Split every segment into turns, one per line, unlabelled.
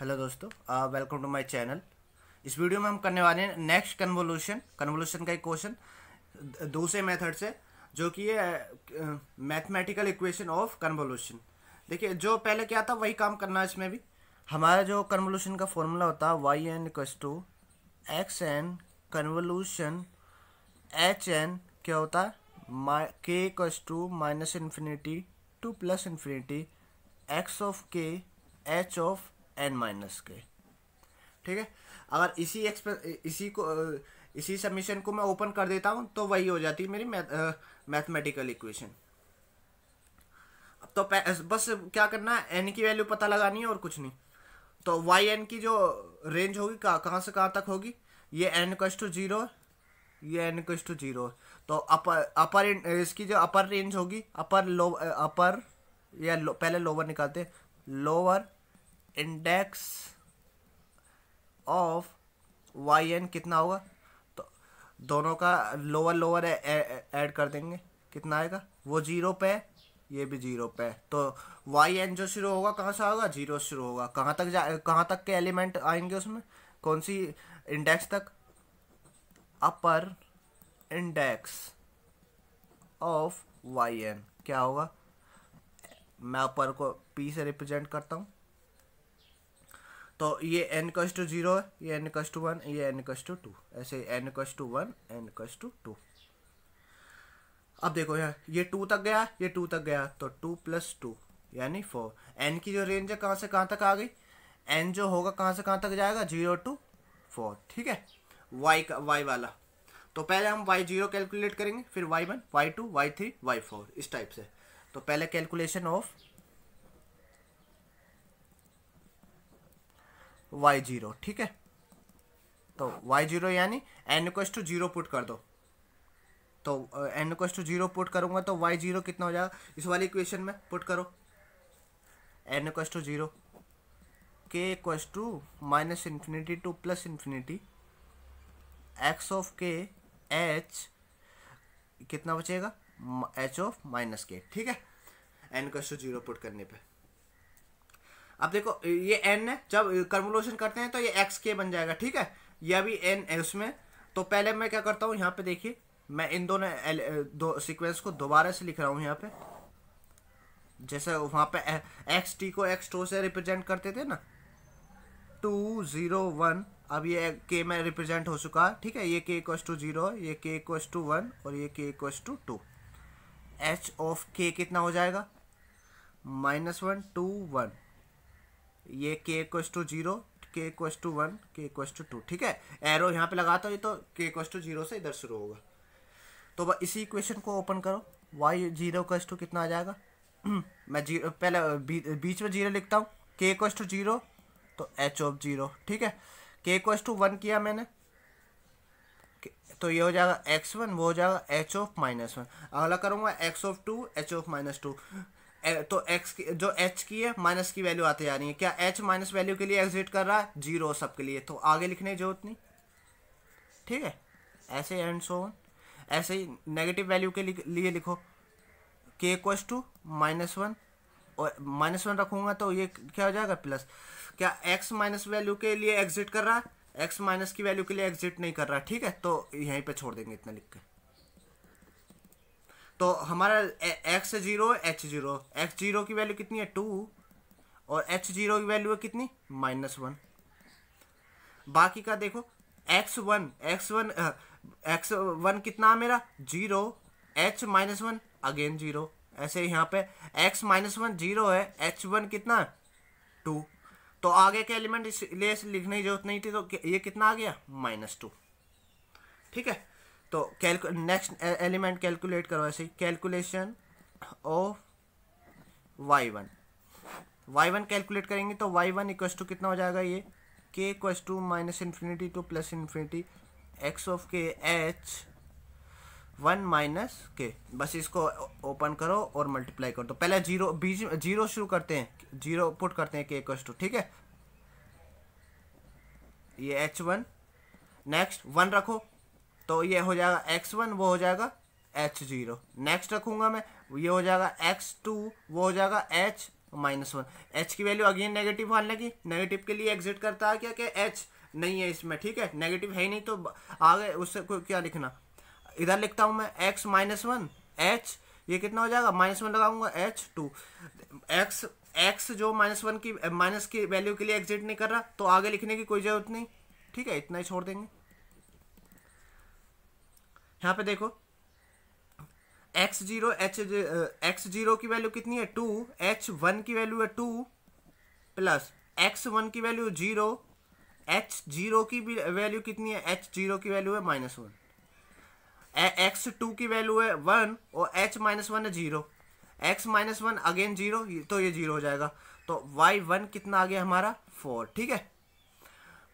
hello दोस्तों welcome to my channel इस video में हम करने वाले हैं नेक्स्ट कन्वोल्यूशन कन्वोल्यूशन का एक क्वेश्चन दूसरे मेथड से जो कि है मैथमेटिकल इक्वेशन ऑफ कन्वोल्यूशन देखिए जो पहले क्या था वही काम करना है इसमें भी हमारा जो कन्वोल्यूशन का फॉर्मूला होता है Y N equal to X N convolution H N क्या होता है K equal to minus infinity to plus infinity x of के H of N minus K ठीक है अगर इसी एक्सप्रेस इसी को इसी सबमिशन को मैं ओपन कर देता हूँ तो वही हो जाती है मेरी मैथमेटिकल इक्वेशन तो बस क्या करना है एन की वैल्यू पता लगानी है और कुछ नहीं तो वाई एन की जो रेंज होगी कहाँ कहाँ से कहाँ तक होगी ये एन कस्ट टू जीरो ये एन कस्ट टू जीरो तो अपर अपर इसकी जो अपर रेंज होगी अपर लो अपर या लो, पहले लोअर निकालते lower index of Y N कितना होगा तो दोनों का लोअर लोअर ऐड कर देंगे कितना आएगा वो जीरो पे ये भी जीरो पे है तो वाई एन जो शुरू होगा कहाँ से आएगा जीरो शुरू होगा कहाँ तक जा कहाँ तक के एलिमेंट आएंगे उसमें कौन सी इंडेक्स तक upper index of Y N क्या होगा मैं अपर को पी से रिप्रेजेंट करता हूँ तो ये एन कस टू जीरो ये एन कस टू वन ये एन कस टू टू ऐसे N equals to one N equals to two अब देखो यार ये टू तक गया ये टू तक गया तो टू प्लस टू यानी फोर एन की जो रेंज है कहाँ से कहाँ तक आ गई एन जो होगा कहाँ से कहाँ तक जाएगा जीरो टू फोर ठीक है वाई का वाई वाला तो पहले हम वाई जीरो कैलकुलेट करेंगे फिर Y one Y two Y three Y four इस टाइप से तो पहले कैलकुलेशन ऑफ वाई जीरो ठीक है तो वाई जीरो यानी एन क्वेस्ट टू जीरो पुट कर दो तो एन क्वेस्ट टू जीरो पुट करूंगा तो वाई जीरो कितना हो जाएगा इस वाली इक्वेशन में पुट करो एन क्वेस्ट to zero K equals to minus infinity to plus infinity x of के एच कितना बचेगा एच ऑफ माइनस के ठीक है एन टू जीरो पुट करने पर अब देखो ये एन है जब कर्मुलेशन करते हैं तो ये एक्स के बन जाएगा ठीक है यह भी एन है उसमें तो पहले मैं क्या करता हूँ यहाँ पे देखिए मैं इन दोनों दो सीक्वेंस को दोबारा से लिख रहा हूँ यहाँ पे जैसे वहाँ पे एक्स टी को एक्स टू से रिप्रेजेंट करते थे ना टू ज़ीरो वन अब ये के में रिप्रेजेंट हो चुका है ठीक है ये के इक्व टू जीरो ये के इक्व टू वन और ये K equal to two H of K कितना हो जाएगा माइनस वन टू वन ये के equals to zero K equals to one K equals to two ठीक है एरो यहाँ पे लगाता हूँ तो के इक्वस टू जीरो से इधर शुरू होगा तो इसी इक्वेशन को ओपन करो वाई जीरो इक्वस टू कितना आ जाएगा मैं जीरो पहले बी, बीच में जीरो लिखता हूँ के इक्वस टू जीरो तो एच ऑफ जीरो ठीक है के इक्वस टू वन किया मैंने तो ये हो जाएगा एक्स वन वो हो जाएगा एच ऑफ माइनस वन अगला करूँगा x of two H of minus two तो एक्स की जो एच की है माइनस की वैल्यू आती जा रही है क्या एच माइनस वैल्यू के लिए एग्जिट कर रहा है जीरो सबके लिए तो आगे लिखने की जरूरत नहीं ठीक है ऐसे एंड सो ऑन ऐसे ही नेगेटिव वैल्यू के लिए लिखो k equals to minus one और माइनस वन रखूंगा तो ये क्या हो जाएगा प्लस क्या एक्स माइनस वैल्यू के लिए एग्जिट कर रहा है एक्स माइनस की वैल्यू के लिए एग्जिट नहीं कर रहा ठीक है तो यहीं पे छोड़ देंगे इतना लिख के तो हमारा x zero h zero x zero की वैल्यू कितनी है टू और एच जीरो की वैल्यू है कितनी माइनस वन बाकी का देखो x one x one x one कितना है मेरा zero h minus one again zero ऐसे यहाँ पे एक्स माइनस वन जीरो है एच वन कितना टू तो आगे के एलिमेंट इसलिए लिखने की जरूरत नहीं थी तो ये कितना आ गया माइनस टू ठीक है तो कैलकु नेक्स्ट एलिमेंट कैलकुलेट करो ऐसे calculation of y one y one calculate करेंगे तो वाई वन इक्वस टू कितना हो जाएगा ये के equals to minus infinity to plus infinity x of के एच वन माइनस के बस इसको ओपन करो और मल्टीप्लाई करो तो पहले जीरो बीज जीरो शुरू करते हैं जीरो पुट करते हैं के इक्वस टू ठीक है ये एच वन नेक्स्ट वन रखो तो ये हो जाएगा एक्स वन वो हो जाएगा एच जीरो नेक्स्ट रखूंगा मैं ये हो जाएगा एक्स टू वो हो जाएगा एच माइनस वन एच की वैल्यू अगेन नेगेटिव हालने की नेगेटिव के लिए एग्जिट करता है क्या क्या एच नहीं है इसमें ठीक है नेगेटिव है ही नहीं तो आगे उससे क्या लिखना इधर लिखता हूँ मैं एक्स माइनस वन एच ये कितना हो जाएगा माइनस वन लगाऊंगा एच टू एक्स एक्स जो माइनस वन की माइनस की वैल्यू के लिए एग्जिट नहीं कर रहा तो आगे लिखने की कोई जरूरत नहीं ठीक है इतना ही छोड़ देंगे यहाँ पे देखो x zero h x zero की वैल्यू कितनी है टू एच वन की वैल्यू है टू प्लस एक्स वन की वैल्यू जीरो एच जीरो की वैल्यू कितनी है एच जीरो की वैल्यू है माइनस वन एक्स टू की वैल्यू है वन और एच माइनस वन है zero x minus one again zero तो ये जीरो हो जाएगा तो वाई वन कितना आ गया हमारा फोर ठीक है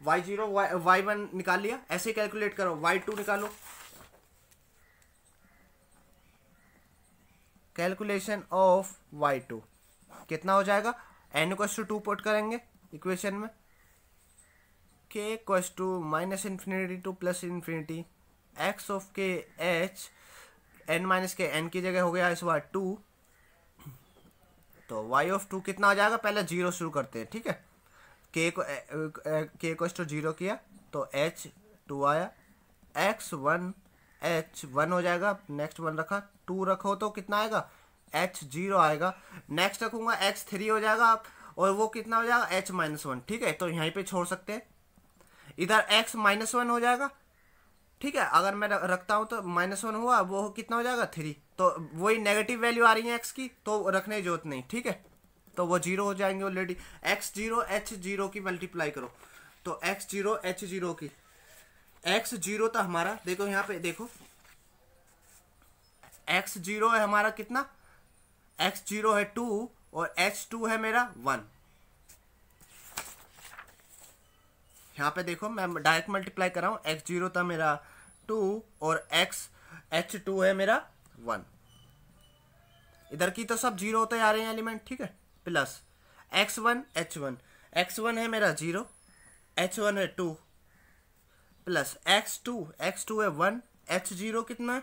वाई जीरो वाई वन निकाल लिया ऐसे कैलकुलेट करो वाई टू निकालो कैलकुलेशन ऑफ वाई टू कितना हो जाएगा n equals to two put करेंगे इक्वेशन में k equals to minus infinity to plus infinity x of के h n minus k n की जगह हो गया इस बार टू तो वाई ऑफ टू कितना हो जाएगा पहले जीरो शुरू करते हैं ठीक है के को के इक्वस टू जीरो किया तो एच टू आया एक्स वन एच वन हो जाएगा नेक्स्ट वन रखा टू रखो तो कितना आएगा एच जीरो आएगा नेक्स्ट रखूंगा एच थ्री हो जाएगा आप और वो कितना हो जाएगा एच माइनस वन ठीक है तो यहीं पे छोड़ सकते हैं इधर एक्स माइनस वन हो जाएगा ठीक है अगर मैं रखता हूँ तो माइनस वन हुआ वो कितना हो जाएगा थ्री तो वही नेगेटिव वैल्यू आ रही है एक्स की तो रखने की जरूरत नहीं ठीक है तो वो जीरो हो जाएंगे already x zero h zero की मल्टीप्लाई करो तो एक्स जीरो एच जीरो की एक्स जीरो था हमारा देखो यहाँ पे देखो एक्स जीरो है हमारा कितना एक्स जीरो है टू और एच टू है मेरा वन यहां पे देखो मैं डायरेक्ट मल्टीप्लाई कर रहा हूं एक्स जीरो था मेरा टू और एक्स एच टू है मेरा वन इधर की तो सब जीरो होते आ रहे हैं एलिमेंट ठीक है plus x one h one x one है मेरा जीरो एच वन है two plus x two x two है वन एच जीरो कितना है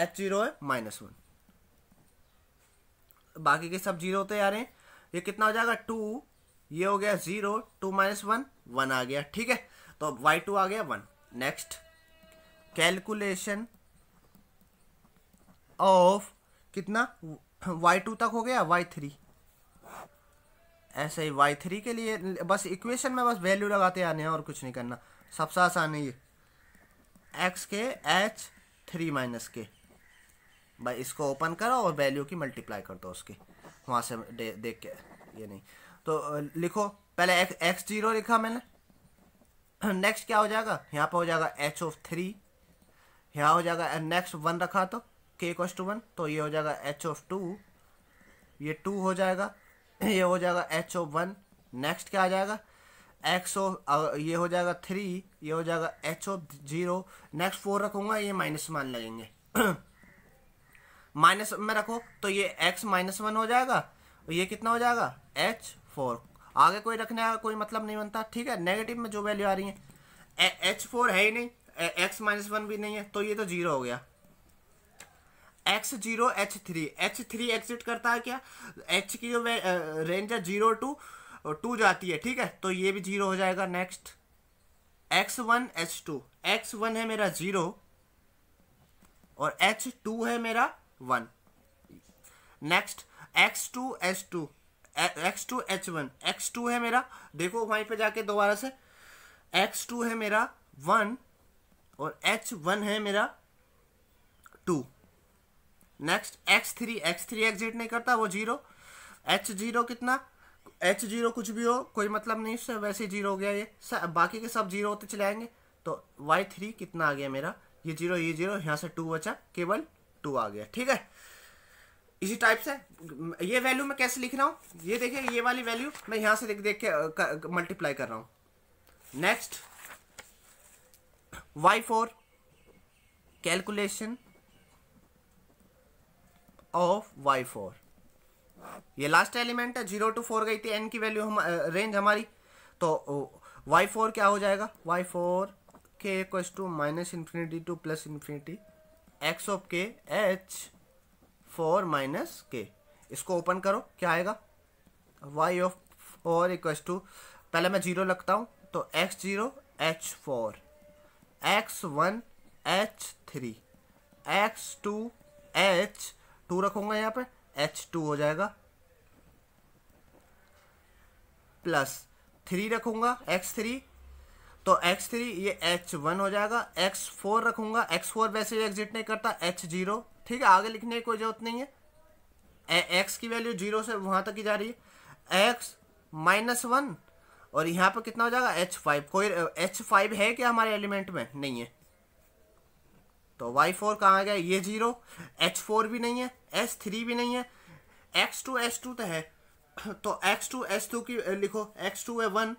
एच जीरो है माइनस वन बाकी के सब जीरो होते जा रहे हैं ये कितना हो जाएगा टू ये हो गया zero two minus one one आ गया ठीक है तो वाई टू आ गया वन नेक्स्ट कैलकुलेशन ऑफ कितना वाई टू तक हो गया वाई थ्री ऐसे ही वाई थ्री के लिए बस इक्वेशन में बस वैल्यू लगाते आने हैं और कुछ नहीं करना सबसे आसान है ये एक्स के एच थ्री माइनस के भाई इसको ओपन करो और वैल्यू की मल्टीप्लाई कर दो उसकी वहाँ से दे, देख के ये नहीं तो लिखो पहले एक, एक्स जीरो लिखा मैंने नेक्स्ट क्या हो जाएगा यहाँ पर हो जाएगा एच ऑफ थ्री यहाँ हो जाएगा नेक्स्ट वन रखा तो के कोस टू वन तो ये हो जाएगा एच ऑफ टू ये टू हो जाएगा ये हो जाएगा एच ऑफ वन नेक्स्ट क्या आ जाएगा एक्स ऑफ ये हो जाएगा थ्री ये हो जाएगा h of zero next four रखूँगा ये माइनस मान लगेंगे माइनस में रखो तो ये एक्स माइनस वन हो जाएगा और ये कितना हो जाएगा एच फोर आगे कोई रखने का कोई मतलब नहीं बनता ठीक है नेगेटिव में जो वैल्यू आ रही है एच फोर है ही नहीं एक्स माइनस वन भी नहीं है तो ये तो जीरो हो गया x zero h three h three exist करता है क्या एच की जो रेंज है जीरो टू टू जाती है ठीक है तो ये भी जीरो हो जाएगा next x one h two x one है मेरा जीरो और एच टू है मेरा one next x two h two x two h one x two है मेरा देखो वहीं पे जाके दोबारा से एक्स टू है मेरा वन और एच वन है मेरा two next x three x three exist नहीं करता वो जीरो एच जीरो कितना एच जीरो कुछ भी हो कोई मतलब नहीं उससे वैसे जीरो हो गया ये बाकी के सब जीरो होते चले आएंगे तो वाई थ्री कितना आ गया मेरा ये जीरो ये जीरो यहाँ से टू बचा केवल टू आ गया ठीक है इसी टाइप से ये वैल्यू मैं कैसे लिख रहा हूं ये देखिए ये वाली वैल्यू मैं यहां से देख देख के मल्टीप्लाई कर रहा हूं next y four calculation of y four ये लास्ट एलिमेंट है जीरो टू फोर गई थी एन की वैल्यू हम रेंज हमारी तो वाई फोर क्या हो जाएगा y four k equal to minus infinity to plus infinity x of के एच फोर माइनस के इसको ओपन करो क्या आएगा y of four equal to पहले मैं जीरो लगता हूँ तो x zero h four x one h three x two h two रखूँगा यहाँ पे एच टू हो जाएगा प्लस थ्री रखूँगा एक्स थ्री तो एक्स थ्री ये एच वन हो जाएगा एक्स फोर रखूंगा एक्स फोर वैसे एग्जिट नहीं करता एच जीरो ठीक है आगे लिखने की कोई ज़रूरत नहीं है एक्स की वैल्यू जीरो से वहां तक ही जा रही है एक्स माइनस वन और यहाँ पर कितना हो जाएगा एच फाइव कोई एच फाइव है क्या हमारे एलिमेंट में नहीं है तो वाई फोर कहाँ आ गया ये जीरो एच फोर भी नहीं है एच थ्री भी नहीं है एक्स टू एच टू तो है तो एक्स टू एच टू की लिखो एक्स टू है वन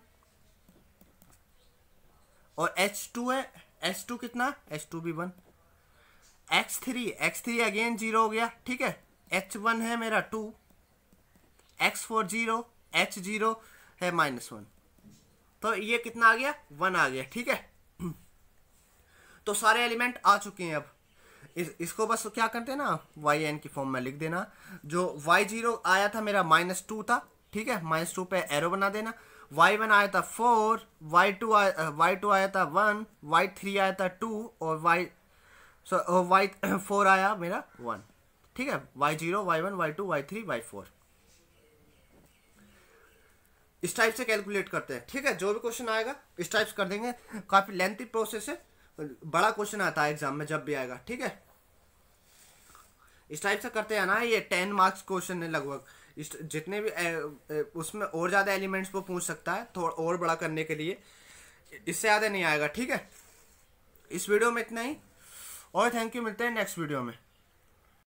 और एच टू है एच टू कितना एच टू भी one x three x three again zero हो गया ठीक है एच वन है मेरा two x four zero h zero है माइनस वन तो ये कितना आ गया वन आ गया ठीक है तो सारे एलिमेंट आ चुके हैं अब इस इसको बस क्या करते हैं ना वाई एन की फॉर्म में लिख देना जो वाई जीरो आया था मेरा माइनस टू था ठीक है माइनस टू पे एरो बना देना वाई वन आया था फोर वाई टू आया वाई टू आया था वन वाई थ्री आया था टू और वाई सो वाई फोर आया मेरा वन ठीक है y zero y one Y two Y three Y four इस टाइप से कैलकुलेट करते हैं ठीक है जो भी क्वेश्चन आएगा इस टाइप से कर देंगे काफ़ी लेंथी प्रोसेस है बड़ा क्वेश्चन आता है एग्जाम में जब भी आएगा ठीक है इस टाइप से करते हैं ना ये टेन मार्क्स क्वेश्चन है लगभग जितने भी ए, ए, उसमें और ज़्यादा एलिमेंट्स को पूछ सकता है थोड़ा और बड़ा करने के लिए इससे ज़्यादा नहीं आएगा ठीक है इस वीडियो में इतना ही और थैंक यू मिलते हैं नेक्स्ट वीडियो में